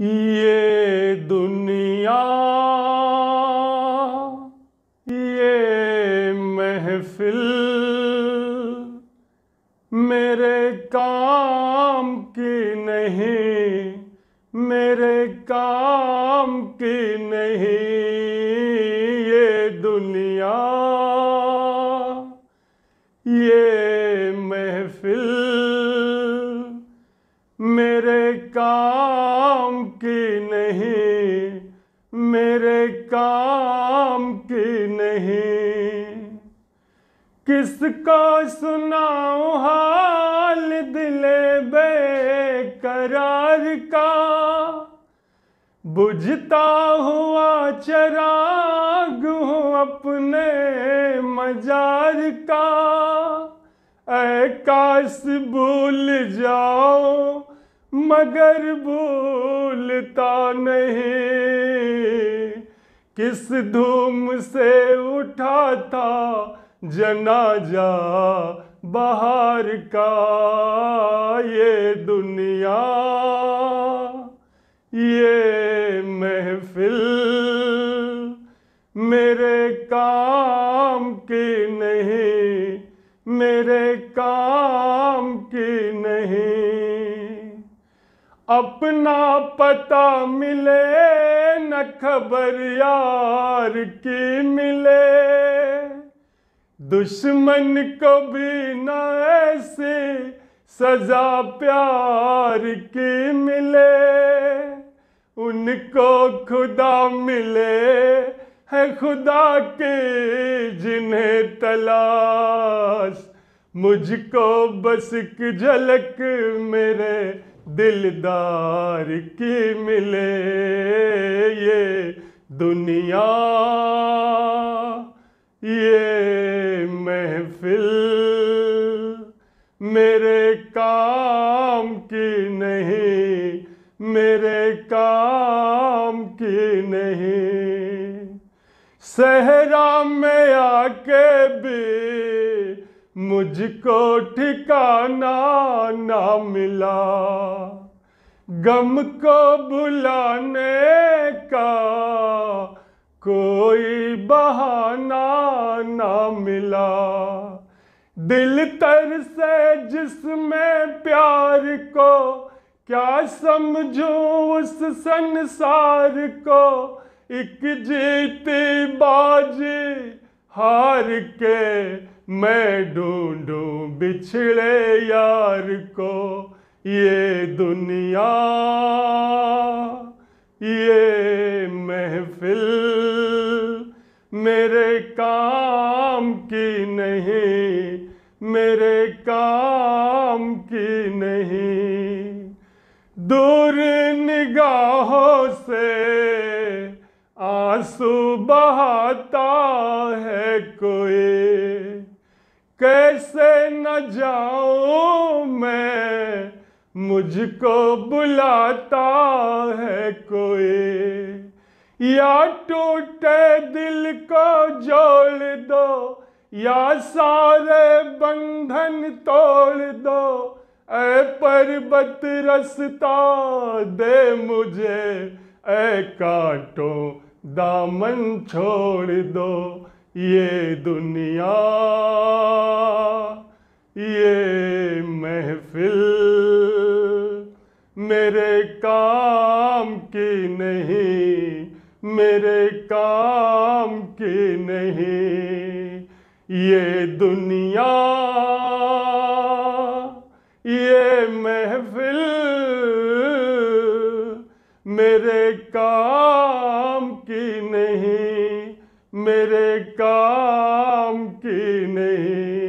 ये दुनिया ये महफिल मेरे काम की नहीं मेरे काम की नहीं ये दुनिया काम की नहीं किसको सुनाओ हाल दिले बेकरार का बुझता हुआ चराग हूँ अपने मजार का काश भूल जाओ मगर भूलता नहीं किस धूम से उठा था जनाजा बाहर का ये दुनिया ये महफिल मेरे काम की नहीं मेरे काम की नहीं अपना पता मिले खबर यार की मिले दुश्मन को भी न ऐसे सजा प्यार की मिले उनको खुदा मिले है खुदा के जिन्हें तलाश मुझको बस एक झलक मेरे दिलदार की मिले ये दुनिया ये महफिल मेरे काम की नहीं मेरे काम की नहीं सहरा में आके भी मुझको ठिकाना ना मिला गम को भुलाने का कोई बहाना ना मिला दिल तर से जिसमें प्यार को क्या समझूं उस संसार को एक जीती बाजी हार के मैं ढूंढूं बिछड़े यार को ये दुनिया ये महफिल मेरे काम की नहीं मेरे काम की नहीं दूर निगाहों से आंसू बहाता है कोई कैसे न जाऊं मैं मुझको बुलाता है कोई या टूटे दिल को जोड़ दो या सारे बंधन तोड़ दो ऐ पर्वत रसता दे मुझे ए काटो दामन छोड़ दो ये दुनिया ये महफिल मेरे काम की नहीं मेरे काम की नहीं ये दुनिया ये महफिल मेरे काम मेरे काम की नहीं